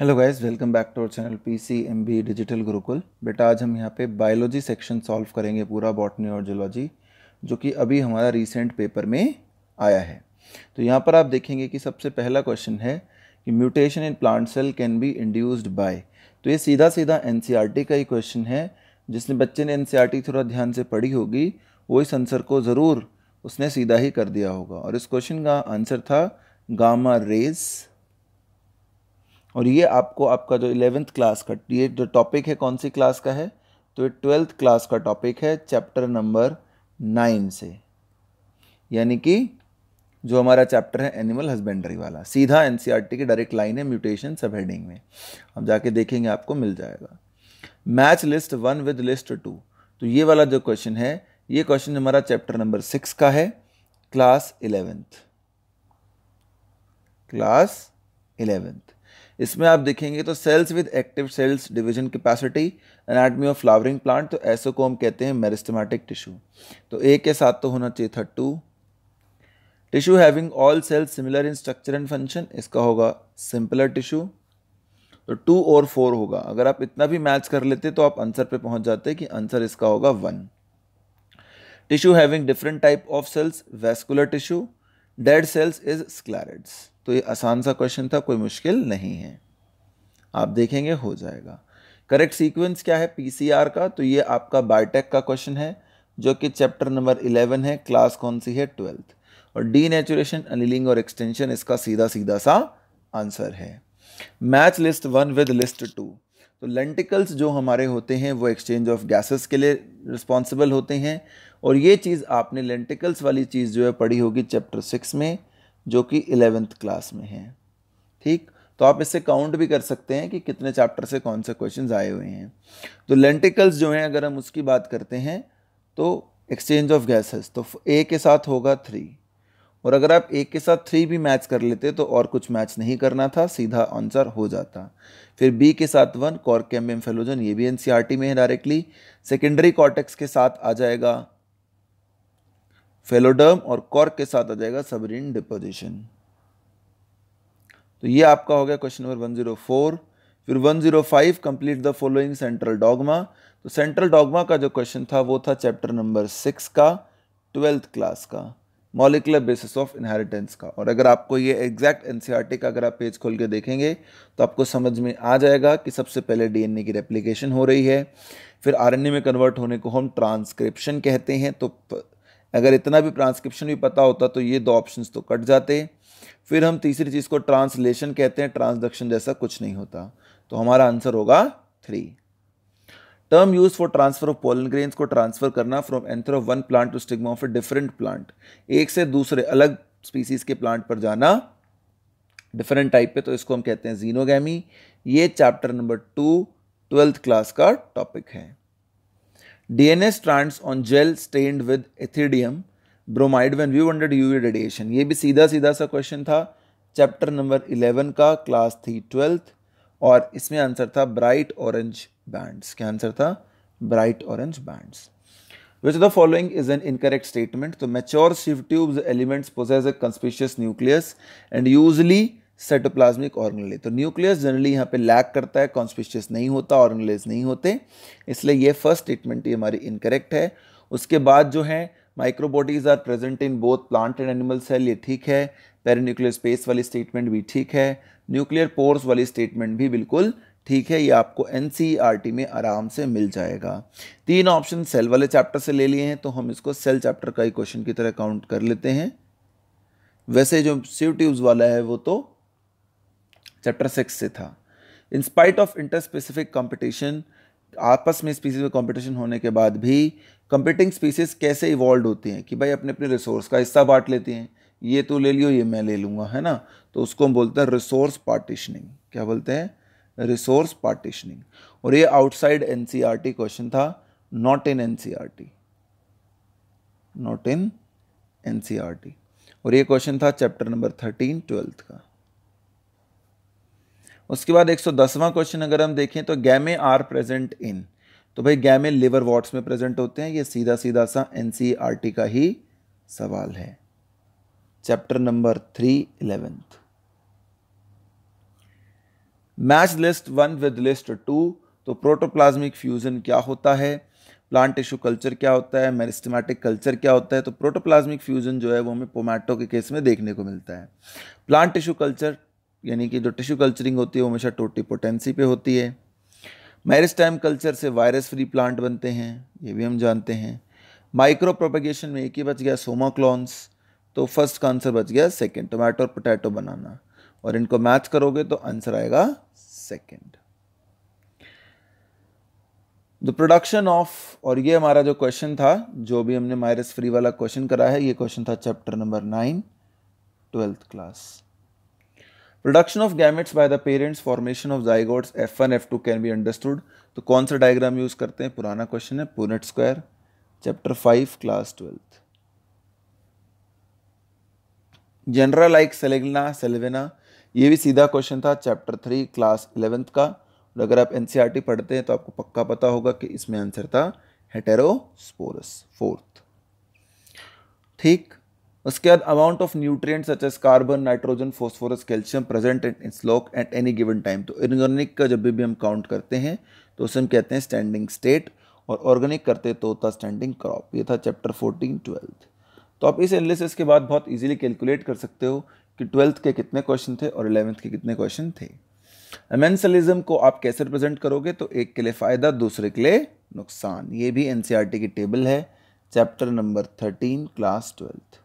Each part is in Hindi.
Hello guys welcome back to our channel PCMB digital Gurukul बेटा आज हम यहाँ पे बायोलॉजी सेक्शन सॉल्व करेंगे पूरा बॉटनी और जोलॉजी जो कि अभी हमारा रीसेंट पेपर में आया है तो यहाँ पर आप देखेंगे कि सबसे पहला क्वेश्चन है कि mutation in plant cell can be induced by तो ये सीधा सीधा एन का ही क्वेश्चन है जिसने बच्चे ने एन e थोड़ा ध्यान से पढ़ी होगी वो इस आंसर को ज़रूर उसने सीधा ही कर दिया होगा और इस क्वेश्चन का आंसर था गामा रेज़ और ये आपको आपका जो इलेवेंथ क्लास का ये जो टॉपिक है कौन सी क्लास का है तो ये ट्वेल्थ क्लास का टॉपिक है चैप्टर नंबर नाइन से यानी कि जो हमारा चैप्टर है एनिमल हस्बेंड्री वाला सीधा एन e की डायरेक्ट लाइन है म्यूटेशन सब हेडिंग में अब जाके देखेंगे आपको मिल जाएगा match list one with list two तो ये वाला जो क्वेश्चन है ये क्वेश्चन हमारा चैप्टर नंबर सिक्स का है क्लास इलेवेंथ क्लास इलेवेंथ इसमें आप देखेंगे तो cells with active cells division capacity anatomy of flowering plant तो ऐसे को हम कहते हैं मेरिस्टमैटिक टिश्यू तो ए के साथ तो होना चाहिए था two tissue having all cells similar in structure and function इसका होगा सिंपलर टिश्यू तो टू और फोर होगा अगर आप इतना भी मैच कर लेते तो आप आंसर पे पहुंच जाते कि आंसर इसका होगा one tissue having different type of cells vascular tissue dead cells is sclereids तो ये आसान सा क्वेश्चन था कोई मुश्किल नहीं है आप देखेंगे हो जाएगा करेक्ट सीक्वेंस क्या है पीसीआर का तो ये आपका बायोटेक का क्वेश्चन है जो कि चैप्टर नंबर इलेवन है क्लास कौन सी है ट्वेल्थ और डी नेचुरेशन अनिलिंग और एक्सटेंशन इसका सीधा सीधा सा आंसर है match list one with list two तो लेंटिकल्स जो हमारे होते हैं वो एक्सचेंज ऑफ गैसेस के लिए रिस्पॉन्सिबल होते हैं और ये चीज़ आपने लेंटिकल्स वाली चीज़ जो है पढ़ी होगी चैप्टर सिक्स में जो कि इलेवेंथ क्लास में हैं ठीक तो आप इससे काउंट भी कर सकते हैं कि कितने चैप्टर से कौन से क्वेश्चन आए हुए हैं तो लेंटिकल्स जो हैं अगर हम उसकी बात करते हैं तो एक्सचेंज ऑफ गैसेस तो ए के साथ होगा थ्री और अगर आप ए के साथ थ्री भी मैच कर लेते तो और कुछ मैच नहीं करना था सीधा आंसर हो जाता फिर बी के साथ वन कॉर्केम फेलोजन ये भी एन e में है डायरेक्टली सेकेंडरी कॉटेक्स के साथ आ जाएगा फेलोडर्म और कॉर्क के साथ आ जाएगा सबरीन डिपोजिशन तो ये आपका हो गया क्वेश्चन नंबर 104 फिर 105 complete the following central dogma तो सेंट्रल डॉगमा का जो क्वेश्चन था वो था चैप्टर नंबर सिक्स का ट्वेल्थ क्लास का मॉलिकुलर बेसिस ऑफ इनहेरिटेंस का और अगर आपको ये एग्जैक्ट एन का अगर आप पेज खोल के देखेंगे तो आपको समझ में आ जाएगा कि सबसे पहले डीएनए की रेप्लिकेशन हो रही है फिर आरएनए में कन्वर्ट होने को हम ट्रांसक्रिप्शन कहते हैं तो प, अगर इतना भी ट्रांसक्रिप्शन भी पता होता तो ये दो ऑप्शन तो कट जाते फिर हम तीसरी चीज़ को ट्रांसलेशन कहते हैं ट्रांसडक्शन जैसा कुछ नहीं होता तो हमारा आंसर होगा three term use for transfer of pollen grains को ट्रांसफर करना from anther of one plant to stigma of a different plant एक से दूसरे अलग स्पीसीज के प्लांट पर जाना डिफरेंट टाइप पे तो इसको हम कहते हैं जीनोगैमी ये chapter number two twelfth class का टॉपिक है DNA strands on gel stained with ethidium bromide when view under UV radiation ये भी सीधा सीधा सा क्वेश्चन था चैप्टर नंबर इलेवन का क्लास थी ट्वेल्थ और इसमें आंसर था ब्राइट ऑरेंज बैंड्स क्या आंसर था bright orange bands which the following is an incorrect statement तो mature sieve tubes elements possess a conspicuous nucleus and usually cytoplasmic organelle तो न्यूक्लियस जनरली यहाँ पे लैक करता है कॉन्स्पिशियस नहीं होता ऑर्गनलेज नहीं होते इसलिए ये फर्स्ट स्टेटमेंट ये हमारी इनकरेक्ट है उसके बाद जो है microbodies are present in both plant and animal cell ये ठीक है पेरीन्यूक्लियर स्पेस वाली स्टेटमेंट भी ठीक है न्यूक्लियर पोर्स वाली स्टेटमेंट भी बिल्कुल ठीक है ये आपको एन e में आराम से मिल जाएगा तीन ऑप्शन सेल वाले चैप्टर से ले लिए हैं तो हम इसको सेल चैप्टर का ही क्वेश्चन की तरह काउंट कर लेते हैं वैसे जो सीव ट्यूब्स वाला है वो तो चैप्टर सिक्स से था in spite of interspecific competition आपस में स्पीसीज में कॉम्पिटिशन होने के बाद भी कंपीटिंग स्पीसीज कैसे इवॉल्व होती हैं कि भाई अपने अपने रिसोर्स का हिस्सा बांट लेती हैं ये तो ले लियो ये मैं ले लूँगा है ना तो उसको हम बोलते हैं रिसोर्स पार्टिशनिंग क्या बोलते हैं रिसोर्स पार्टिशनिंग और ये आउटसाइड एन क्वेश्चन था not in N not in N और ये क्वेश्चन था चैप्टर नंबर थर्टीन ट्वेल्थ का उसके बाद 110वां क्वेश्चन अगर हम देखें तो गैमे आर प्रेजेंट इन तो भाई गैमे लिवर वॉट्स में प्रेजेंट होते हैं ये सीधा सीधा सा एन e का ही सवाल है chapter number three eleventh match list one with list two तो प्रोटोप्लाज्मिक फ्यूज़न क्या होता है प्लांट टिश्यू कल्चर क्या होता है मेरिस्टमैटिक कल्चर क्या होता है तो प्रोटोप्लाज्मिक फ्यूजन जो है वो हमें पोमैटो के केस में देखने को मिलता है प्लांट टिश्यू कल्चर यानी कि जो टिश्यू कल्चरिंग होती है वो हमेशा टोटी पोटेंसी पे होती है मैरिज टाइम कल्चर से वायरस फ्री प्लांट बनते हैं ये भी हम जानते हैं माइक्रो प्रोपेगेशन में एक ही बच गया सोमाक्लॉन्स तो फर्स्ट का आंसर बच गया सेकेंड टोमेटो और पोटैटो बनाना और इनको मैच करोगे तो आंसर आएगा सेकेंड द प्रोडक्शन ऑफ और ये हमारा जो क्वेश्चन था जो भी हमने माइरस फ्री वाला क्वेश्चन करा है ये क्वेश्चन था chapter number nine twelfth class production of gametes by the parents formation of zygotes F one F two can be understood तो कौन सा डायग्राम यूज़ करते हैं पुराना क्वेश्चन है Punnett square chapter five class twelfth general like Selaginella Salvinia ये भी सीधा क्वेश्चन था चैप्टर थ्री क्लास इलेवेंथ का और अगर आप एनसीईआरटी e पढ़ते हैं तो आपको पक्का पता होगा कि इसमें आंसर था हेटेरोस्पोरस फोर्थ ठीक उसके बाद amount of nutrients such as carbon nitrogen phosphorus calcium present at स्लॉक एट एनी गिवन टाइम तो इनऑर्गेनिक का जब भी हम काउंट करते हैं तो उसे हम कहते हैं स्टैंडिंग स्टेट और ऑर्गेनिक करते तो होता स्टैंडिंग क्रॉप ये था चैप्टर फोर्टीन ट्वेल्थ तो आप इस एनालिसिस के बाद बहुत ईजिली कैलकुलेट कर सकते हो कि ट्वेल्थ के कितने क्वेश्चन थे और इलेवेंथ के कितने क्वेश्चन थे एमेंसलिज्म को आप कैसे रिप्रेजेंट करोगे तो एक के लिए फ़ायदा दूसरे के लिए नुकसान ये भी एन e की टेबल है chapter number thirteen class twelfth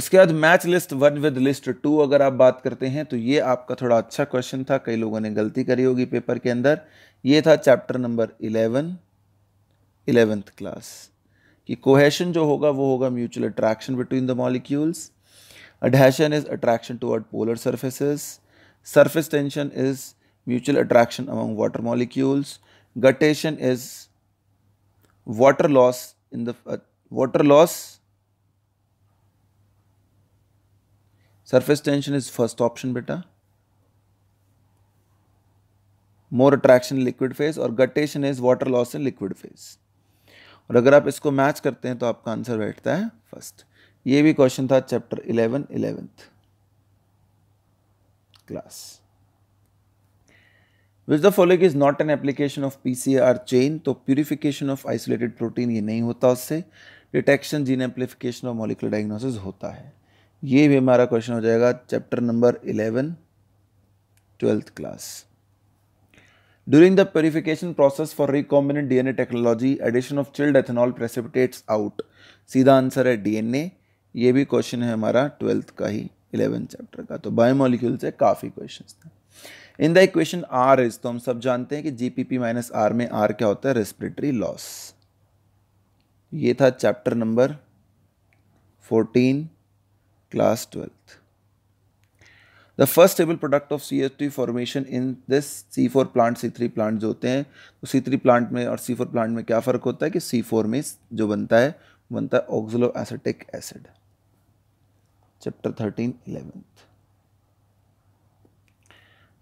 उसके बाद match list one with list two अगर आप बात करते हैं तो ये आपका थोड़ा अच्छा क्वेश्चन था कई लोगों ने गलती करी होगी पेपर के अंदर ये था chapter number eleven eleventh class कि कोहेशन जो होगा वो होगा mutual attraction between the molecules adhesion is attraction towards polar surfaces surface tension is mutual attraction among water molecules guttation is water loss in the water loss surface tension is first option बेटा मोर अट्रैक्शन लिक्विड फेज और guttation is water loss in liquid phase और अगर आप इसको मैच करते हैं तो आपका आंसर बैठता है फर्स्ट ये भी क्वेश्चन था chapter eleven eleventh class which the following is not an application of P C R chain तो प्यूरिफिकेशन ऑफ आइसोलेटेड प्रोटीन ये नहीं होता उससे डिटेक्शन जीन एम्प्लीफिकेशन और मोलिकुलर डायग्नोसिस होता है ये भी हमारा क्वेश्चन हो जाएगा chapter number eleven twelfth class During the purification process for recombinant DNA technology addition of chilled ethanol precipitates out सीधा आंसर है डीएनए ये भी क्वेश्चन है हमारा ट्वेल्थ का ही इलेवन चैप्टर का तो बायोमोलिक्यूल से काफ़ी क्वेश्चन थे in the equation R is तो हम सब जानते हैं कि G P P minus R में आर क्या होता है रेस्पिरेटरी लॉस ये था chapter number fourteen class 12th. The first stable product of C formation T formation in this C four plant C three plant जो होते हैं तो सी थ्री प्लांट में और सी फोर प्लांट में क्या फ़र्क होता है कि सी फोर में जो बनता है बनता है oxalo acetic acid chapter thirteen eleventh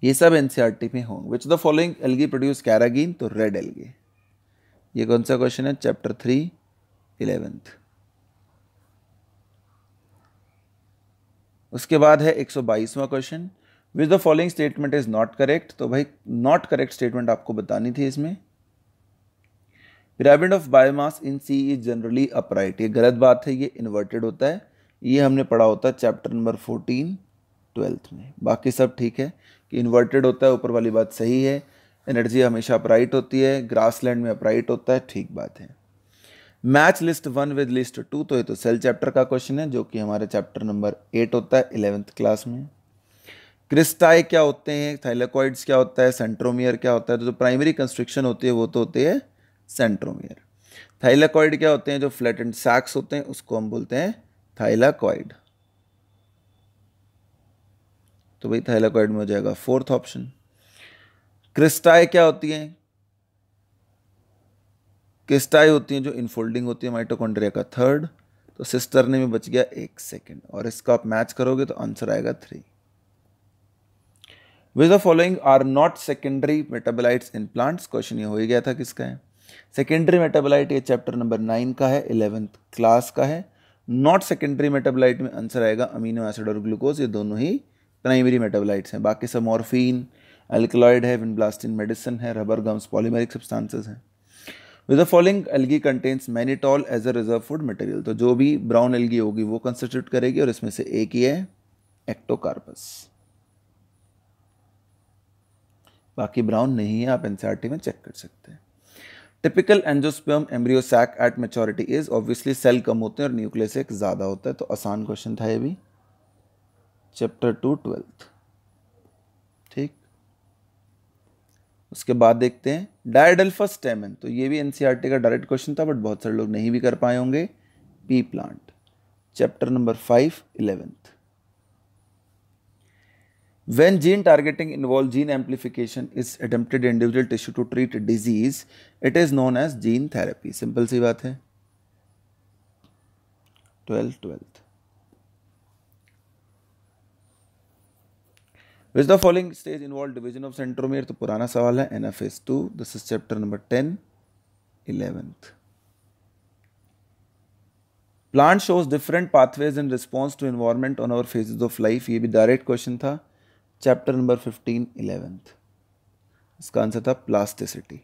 ये सब एनसीईआरटी e में होंगे which the following algae produce carrageen तो रेड एलगी ये कौन सा क्वेश्चन है चैप्टर थ्री इलेवेंथ उसके बाद है 122वां question which the following statement is not correct तो भाई नॉट करेक्ट स्टेटमेंट आपको बतानी थी इसमें pyramid of biomass in sea is generally upright ये गलत बात है ये इन्वर्टेड होता है ये हमने पढ़ा होता है चैप्टर नंबर फोर्टीन ट्वेल्थ में बाकी सब ठीक है कि इन्वर्टेड होता है ऊपर वाली बात सही है एनर्जी हमेशा अपराइट होती है ग्रास में अपराइट होता है ठीक बात है match list one with list two तो ये तो सेल चैप्टर का क्वेश्चन है जो कि हमारे चैप्टर नंबर एट होता है इलेवेंथ क्लास में क्रिस्टाई क्या होते हैं थाइलेकॉइड्स क्या होता है सेंट्रोमियर क्या होता है तो जो प्राइमरी कंस्ट्रिक्शन होती है वो तो होती है सेंट्रोमियर थाइलेकॉइड क्या होते हैं जो फ्लैट एंड सैक्स होते हैं उसको हम बोलते हैं थाइलाकॉइड तो भाई थाइलाकॉइड में हो जाएगा फोर्थ ऑप्शन क्रिस्टाई क्या होती हैं किस्टाई होती हैं जो इनफोल्डिंग होती है माइटोकॉन्ड्रिया का थर्ड तो सिस्टर ने में बच गया एक सेकेंड और इसका आप मैच करोगे तो आंसर आएगा three which the following are not secondary metabolites in plants question ये हो ही गया था किसका है सेकेंडरी मेटाबोलाइट ये चैप्टर नंबर नाइन का है इलेवेंथ क्लास का है नॉट सेकेंडरी मेटाबोलाइट में आंसर आएगा अमीनो एसिड और ग्लूकोज ये दोनों ही प्राइमरी मेटाबोलाइट्स हैं बाकी सब मॉर्फिन एल्कलॉइड है विनब्लास्टिन मेडिसिन है रबर गम्स पॉलीमेरिक सब्सटेंसेस हैं the following algae contains mannitol as a reserve food material तो जो भी ब्राउन एलगी होगी वो कंस्टिट्यूट करेगी और इसमें से एक ही है एक्टोकार्पस बाकी ब्राउन नहीं है आप एनसीआरटी में चेक कर सकते हैं typical angiosperm embryo sac at maturity is obviously cell कम होते हैं और न्यूक्लियस एक ज़्यादा होता है तो आसान क्वेश्चन था ये भी चैप्टर टू ट्वेल्थ उसके बाद देखते हैं डायडल्फा स्टेमन तो ये भी एनसीईआरटी e का डायरेक्ट क्वेश्चन था बट बहुत सारे लोग नहीं भी कर पाए होंगे P plant chapter number five eleventh when gene targeting involve gene amplification is attempted individual tissue to treat disease it is known as gene therapy simple सी बात है twelfth twelfth which the following stage involve division of centromere तो पुराना सवाल है N F S two this is chapter number ten eleventh plant shows different pathways in response to environment on our phases of life ये भी डायरेक्ट क्वेश्चन था चैप्टर नंबर फिफ्टीन इलेवेंथ इसका आंसर था plasticity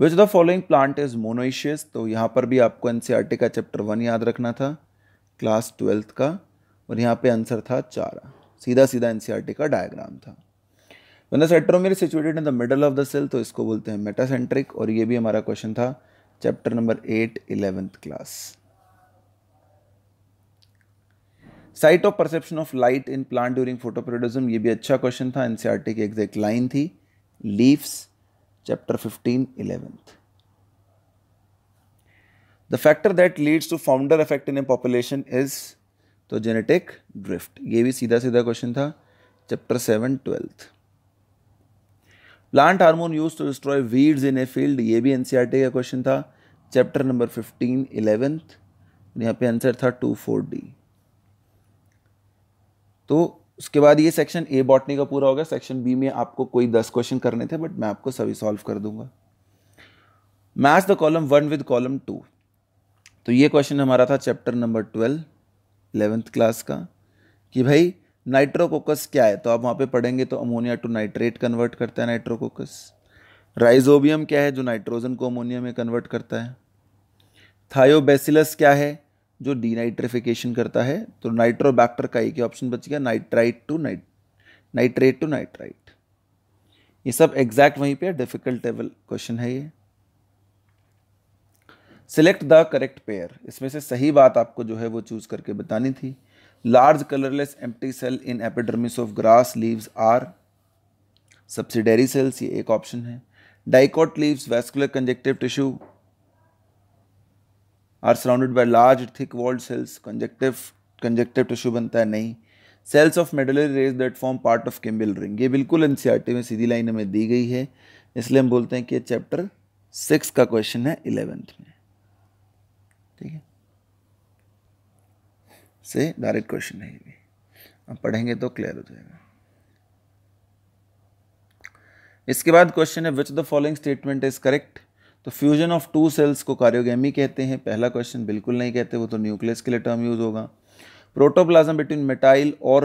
which the following plant is monoecious तो यहाँ पर भी आपको एन सी आर टी का चैप्टर वन याद रखना था क्लास ट्वेल्थ का और यहाँ पे आंसर था चारा सीधा सीधा एन का डायग्राम था one the centromere situated in the middle of the cell तो इसको बोलते हैं मेटासेंट्रिक और ये भी हमारा क्वेश्चन था chapter number eight eleventh class site of perception of light in plant during photoperiodism ये भी अच्छा क्वेश्चन था एनसीआरटी e की एग्जैक्ट लाइन थी leaves chapter fifteen eleventh the factor that leads to founder effect in a population is तो जेनेटिक ड्रिफ्ट ये भी सीधा सीधा क्वेश्चन था chapter seven twelfth plant hormone use to destroy weeds in a field ये भी एनसीईआरटी e का क्वेश्चन था चैप्टर नंबर फिफ्टीन इलेवेंथ यहाँ पे आंसर था टू फोर डी तो उसके बाद ये सेक्शन ए बॉटनी का पूरा होगा सेक्शन बी में आपको कोई दस क्वेश्चन करने थे बट मैं आपको सभी सॉल्व कर दूंगा match the column one with column two तो ये क्वेश्चन हमारा था chapter number twelve eleventh class का कि भाई नाइट्रोकोकस क्या है तो आप वहाँ पे पढ़ेंगे तो अमोनिया टू नाइट्रेट कन्वर्ट करता है नाइट्रोकोकस राइजोबियम क्या है जो नाइट्रोजन को अमोनिया में कन्वर्ट करता है थायोबेसिलस क्या है जो डीनाइट्रिफिकेशन करता है तो नाइट्रोबैक्टर का एक ही ऑप्शन बच गया nitrite to night nitrate to nitrite ये सब एग्जैक्ट वहीं पे डिफिकल्ट क्वेश्चन है ये सिलेक्ट द करेक्ट पेयर इसमें से सही बात आपको जो है वो चूज़ करके बतानी थी large colourless empty cell in epidermis of grass leaves are subsidiary cells ये एक ऑप्शन है dicot leaves vascular conjunctive tissue are surrounded by large thick walled cells conjunctive conjunctive tissue बनता है नहीं cells of medullary rays that form part of cambial ring ये बिल्कुल एन e में सीधी लाइन हमें दी गई है इसलिए हम बोलते हैं कि चैप्टर सिक्स का क्वेश्चन है इलेवेंथ में ठीक है से डायरेक्ट क्वेश्चन है ये भी पढ़ेंगे तो क्लियर हो जाएगा इसके बाद क्वेश्चन है which the following statement is correct तो फ्यूजन ऑफ टू सेल्स को कार्योगेमी कहते हैं पहला क्वेश्चन बिल्कुल नहीं कहते वो तो न्यूक्लियस के लिए टर्म यूज होगा प्रोटोप्लाज्म बिटवीन मेटाइल और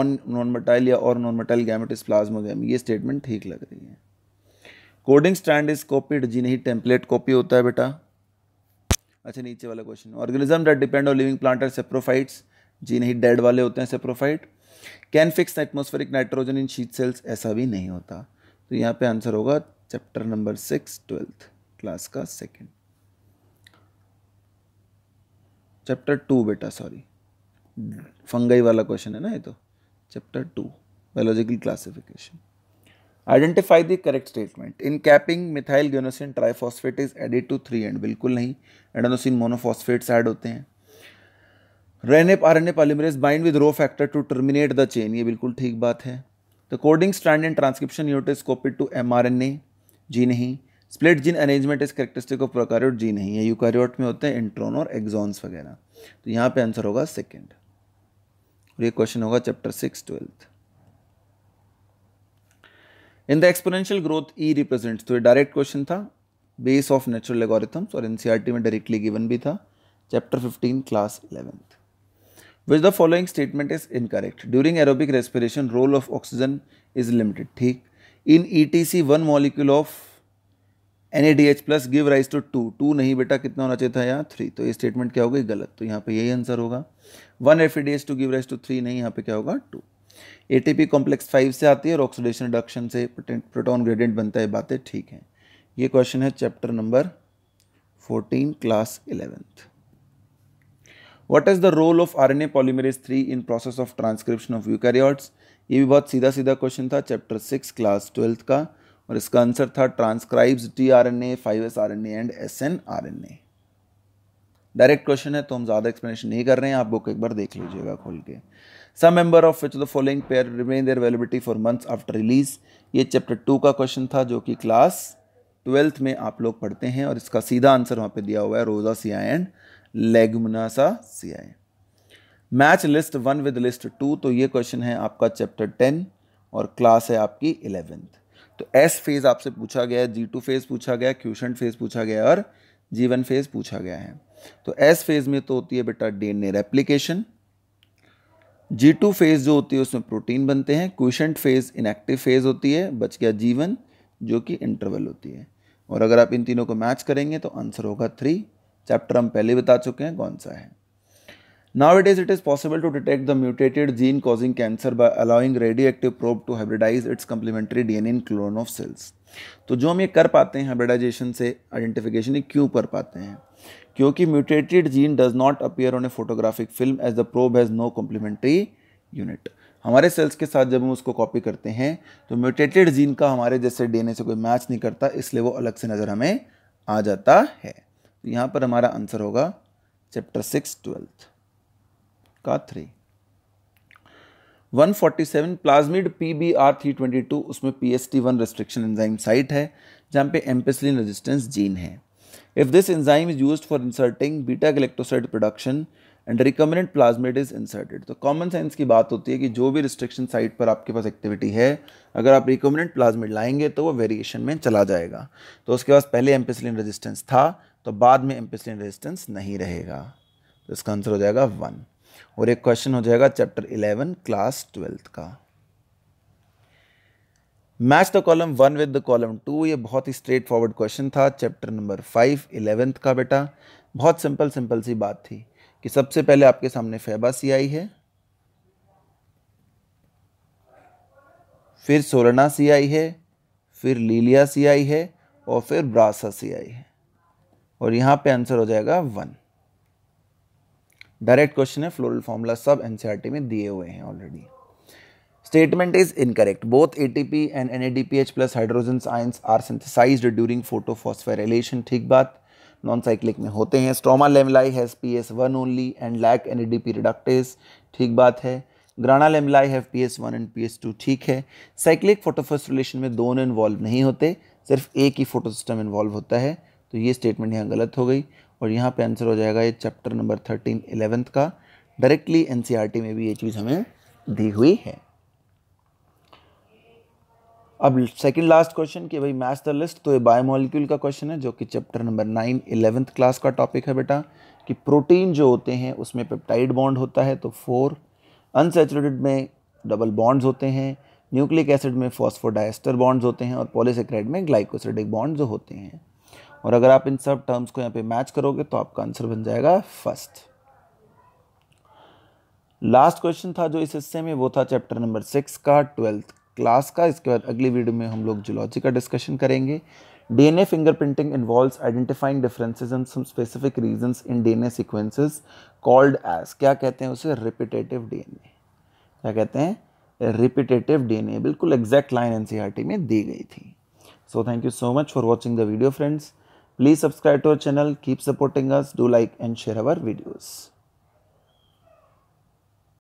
ऑन नॉन मेटाइल या और non motile gamete is plasmogamy ये स्टेटमेंट ठीक लग रही है कोडिंग स्टैंड इज कॉपीड जी नहीं टेम्पलेट कॉपी होता है बेटा अच्छा नीचे वाला question organism that depend on living plant are saprophytes जी नहीं डेड वाले होते हैं saprophyte can fix atmospheric nitrogen in sheet cells ऐसा भी नहीं होता तो यहाँ पे आंसर होगा chapter number six twelfth class का सेकेंड चैप्टर टू बेटा सॉरी फंगई वाला क्वेश्चन है ना ये तो chapter two biological classification identify the correct statement in capping methyl guanosine triphosphate is added to three end बिल्कुल नहीं एडोनोसिन मोनोफॉस्फेट्स ऐड होते हैं रेनेप R N A polymerase bind with rho factor to terminate the chain ये बिल्कुल ठीक बात है the coding stand and transcription unit is to M R N A जी नहीं split gene arrangement is characteristic of prokaryote जी नहीं है यूकारियोट में होते हैं इंट्रोन और एग्जॉन्स वगैरह तो यहाँ पे आंसर होगा सेकेंड और ये क्वेश्चन होगा chapter six twelfth in the exponential growth e represents तो ये डायरेक्ट क्वेश्चन था बेस ऑफ नेचुरल एगोरिथम्स और एनसीईआरटी e में डायरेक्टली गिवन भी था chapter 15 class 11th which the following statement is incorrect during aerobic respiration role of oxygen is limited ठीक in E T C one molecule of N D H plus give rise to two two नहीं बेटा कितना होना चाहिए था यहाँ थ्री तो ये स्टेटमेंट क्या होगी गलत तो यहाँ पे यही आंसर होगा one F D two give rise to three नहीं यहाँ पे क्या होगा टू एटीपी कॉम्प्लेक्स फाइव से आती है और ऑक्सीडेशन रिडक्शन से प्रोटोन ग्रेडियंट बनता है बातें ठीक हैं ये क्वेश्चन है chapter number fourteen class eleventh what is the role of R N A polymerase three in process of transcription of eukaryotes ये भी बहुत सीधा सीधा क्वेश्चन था चैप्टर सिक्स क्लास ट्वेल्थ का और इसका आंसर था transcribes T R N A five S R N A and S N R N A direct question है तो हम ज़्यादा एक्सप्लेनेशन नहीं कर रहे हैं आप बुक एक बार देख लीजिएगा खोल के some member of which the following pair remain their availability for months after release ये चैप्टर टू का क्वेश्चन था जो कि क्लास ट्वेल्थ में आप लोग पढ़ते हैं और इसका सीधा आंसर वहाँ पे दिया हुआ है Rosaceae and Leguminosae match list one with list two तो ये क्वेश्चन है आपका चैप्टर टेन और क्लास है आपकी इलेवेंथ तो एस फेज़ आपसे पूछा गया है जी टू फेज़ पूछा गया क्यूशन फेज़ पूछा गया और जीवन फेज़ पूछा गया है तो एस फेज़ में तो होती है बेटा D N A replication G two phase जो होती है उसमें प्रोटीन बनते हैं क्वेशंट फेज़ इनएक्टिव फेज़ होती है बच गया जीवन जो कि इंटरवल होती है और अगर आप इन तीनों को मैच करेंगे तो आंसर होगा थ्री चैप्टर हम पहले बता चुके हैं कौन सा है now it is it is possible to detect the mutated gene causing cancer by allowing radioactive probe to hybridize its complementary D N in clone of cells तो जो हम ये कर पाते हैं हाइब्रिडाइजेशन से आइडेंटिफिकेशन ये क्यों कर पाते हैं क्योंकि mutated gene does not appear on a photographic film as the probe has no complementary unit हमारे सेल्स के साथ जब हम उसको कॉपी करते हैं तो म्यूटेटेड जीन का हमारे जैसे डीएनए से कोई मैच नहीं करता इसलिए वो अलग से नज़र हमें आ जाता है तो यहाँ पर हमारा आंसर होगा चैप्टर सिक्स ट्वेल्थ का three 147 plasmid P B R three twenty two उसमें P S T one restriction enzyme site है जहाँ पे एम्पेसलिन रेजिस्टेंस जीन है if this enzyme is use for inserting beta galactocyte production and recombinant plasmid is inserted तो कॉमन सेंस की बात होती है कि जो भी रिस्ट्रिक्शन साइट पर आपके पास एक्टिविटी है अगर आप रिकमेंडेंट प्लाज्मेड लाएंगे तो वो वेरिएशन में चला जाएगा तो उसके पास पहले एम्पेसिलिन रेजिस्टेंस था तो बाद में एम्पेसिलिन रेजिस्टेंस नहीं रहेगा तो इसका आंसर हो जाएगा वन और एक क्वेश्चन हो जाएगा चैप्टर इलेवन क्लास ट्वेल्थ का match the column one with the column two ये बहुत ही स्ट्रेट फॉरवर्ड क्वेश्चन था चैप्टर नंबर फाइव इलेवेंथ का बेटा बहुत सिंपल सिंपल सी बात थी कि सबसे पहले आपके सामने फेबा सी आई है फिर सोलना सी आई है फिर लीलिया सी आई है और फिर ब्रासा सी आई है और यहाँ पे आंसर हो जाएगा वन डायरेक्ट क्वेश्चन है फ्लोरल फॉर्मूला सब एनसीईआरटी e में दिए हुए हैं already statement is both A T P and N A D P H plus hydrogen science are are during during photophosphorylation. ठीक बात नॉन साइक्लिक में होते हैं stroma lamellae has P S one only and lack N A D P reductase ठीक बात है grana lamellae have P S one and P S two ठीक है साइक्लिक फोटोफॉस्फोरिलेशन में दोनों इन्वॉल्व नहीं होते सिर्फ एक ही फोटो सिस्टम इन्वॉल्व होता है तो ये स्टेटमेंट यहाँ गलत हो गई और यहाँ पर आंसर हो जाएगा ये चैप्टर नंबर थर्टीन एलेवेंथ का directly N C R T में भी ये चीज़ हमें दी हुई है अब सेकंड लास्ट क्वेश्चन कि भाई मैच द लिस्ट तो ये बायोमोलिक्यूल का क्वेश्चन है जो कि chapter number nine eleventh class का टॉपिक है बेटा कि प्रोटीन जो होते हैं उसमें पेप्टाइड बॉन्ड होता है तो फोर अनसेचुरेटेड में डबल बॉन्ड्स होते हैं न्यूक्लिक एसिड में फॉस्फोडाइस्टर बॉन्ड्स होते हैं और पॉलीसेक्राइड में ग्लाइकोसिडिक बॉन्ड्स जो होते हैं और अगर आप इन सब टर्म्स को यहाँ पे मैच करोगे तो आपका आंसर बन जाएगा फर्स्ट लास्ट क्वेश्चन था जो इस हिस्से में वो था चैप्टर नंबर सिक्स का ट्वेल्थ क्लास का इसके बाद अगली वीडियो में हम लोग जुलॉजी का डिस्कशन करेंगे DNA fingerprinting involves identifying differences and some specific regions in DNA sequences called as क्या कहते हैं उसे रिपीटेटिव डीएनए क्या कहते हैं रिपीटेटिव डीएनए बिल्कुल एग्जैक्ट लाइन एनसीईआरटी में दी गई थी so thank you so much for watching the video friends please subscribe to our channel keep supporting us do like and share our videos